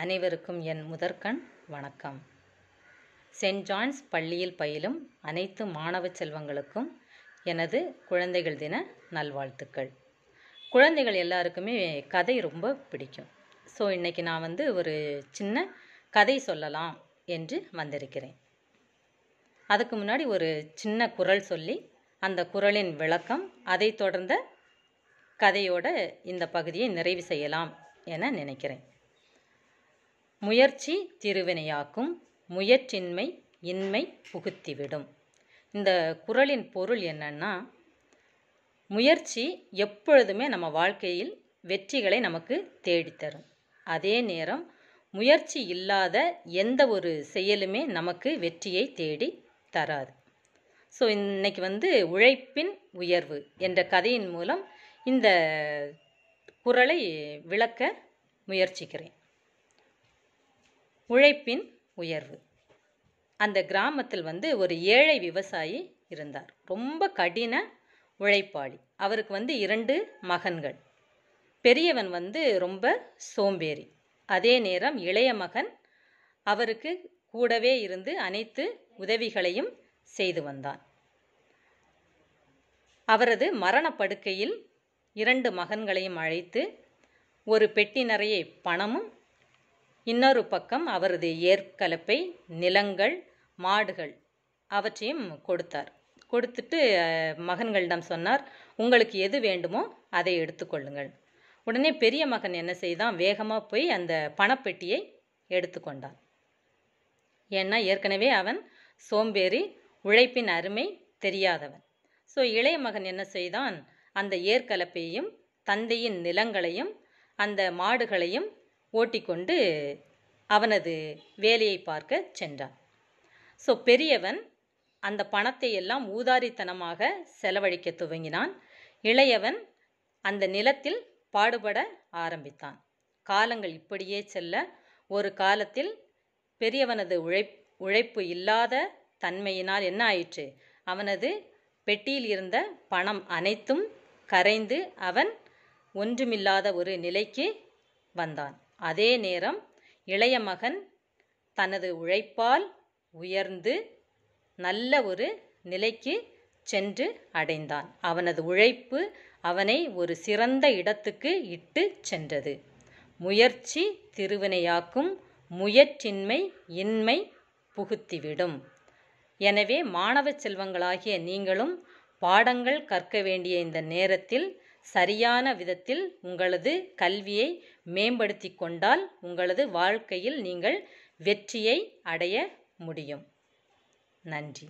அனைவருக்கும் என் முதற்கண் வணக்கம் சென்ட் ஜான்ஸ் பள்ளியில் பயிலும் அனைத்து மாணவ செல்வங்களுக்கும் எனது குழந்தைகள் தின நல்வாழ்த்துக்கள் குழந்தைகள் எல்லாருக்குமே கதை ரொம்ப பிடிக்கும் ஸோ இன்றைக்கி நான் வந்து ஒரு சின்ன கதை சொல்லலாம் என்று வந்திருக்கிறேன் அதுக்கு முன்னாடி ஒரு சின்ன குரல் சொல்லி அந்த குரலின் விளக்கம் அதை தொடர்ந்த கதையோட இந்த பகுதியை நிறைவு செய்யலாம் என நினைக்கிறேன் முயற்சி திருவினையாக்கும் முயற்சின்மை இன்மை புகுத்திவிடும் இந்த குரலின் பொருள் என்னன்னா முயற்சி எப்பொழுதுமே நம்ம வாழ்க்கையில் வெற்றிகளை நமக்கு தேடித்தரும் அதே நேரம் முயற்சி இல்லாத எந்த ஒரு செயலுமே நமக்கு வெற்றியை தேடி தராது ஸோ இன்னைக்கு வந்து உழைப்பின் உயர்வு என்ற கதையின் மூலம் இந்த குரலை விளக்க முயற்சிக்கிறேன் உழைப்பின் உயர்வு அந்த கிராமத்தில் வந்து ஒரு ஏழை விவசாயி இருந்தார் ரொம்ப கடின உழைப்பாளி அவருக்கு வந்து இரண்டு மகன்கள் பெரியவன் வந்து ரொம்ப சோம்பேறி அதே நேரம் இளைய மகன் அவருக்கு கூடவே இருந்து அனைத்து உதவிகளையும் செய்து வந்தான் அவரது மரணப்படுக்கையில் இரண்டு மகன்களையும் அழைத்து ஒரு பெட்டி நிறைய பணமும் இன்னொரு பக்கம் அவரது ஏற்கலப்பை நிலங்கள் மாடுகள் அவற்றையும் கொடுத்தார் கொடுத்துட்டு மகன்களிடம் சொன்னார் உங்களுக்கு எது வேண்டுமோ அதை எடுத்துக்கொள்ளுங்கள் உடனே பெரிய மகன் என்ன செய்தான் வேகமாக போய் அந்த பணப்பெட்டியை எடுத்துக்கொண்டான் ஏன்னா ஏற்கனவே அவன் சோம்பேறி உழைப்பின் அருமை தெரியாதவன் ஸோ இளைய மகன் என்ன செய்தான் அந்த ஏற்கலப்பையும் தந்தையின் நிலங்களையும் அந்த மாடுகளையும் ஓட்டிக்கொண்டு அவனது வேலையை பார்க்க சென்றான் ஸோ பெரியவன் அந்த பணத்தை எல்லாம் ஊதாரித்தனமாக செலவழிக்க துவங்கினான் இளையவன் அந்த நிலத்தில் பாடுபட ஆரம்பித்தான் காலங்கள் இப்படியே செல்ல ஒரு காலத்தில் பெரியவனது உழைப் உழைப்பு இல்லாத தன்மையினால் என்ன ஆயிற்று அவனது பெட்டியில் இருந்த பணம் அனைத்தும் கரைந்து அவன் ஒன்றுமில்லாத ஒரு நிலைக்கு வந்தான் அதே நேரம் இளைய மகன் தனது உழைப்பால் உயர்ந்து நல்ல ஒரு நிலைக்கு சென்று அடைந்தான் அவனது உழைப்பு அவனை ஒரு சிறந்த இடத்துக்கு இட்டு சென்றது முயற்சி திருவினையாக்கும் முயற்சின்மை இன்மை புகுத்திவிடும் எனவே மாணவ செல்வங்களாகிய நீங்களும் பாடங்கள் கற்க வேண்டிய இந்த நேரத்தில் சரியான விதத்தில் உங்களது கல்வியை மேம்படுத்தி கொண்டால் உங்களது வாழ்க்கையில் நீங்கள் வெற்றியை அடைய முடியும் நன்றி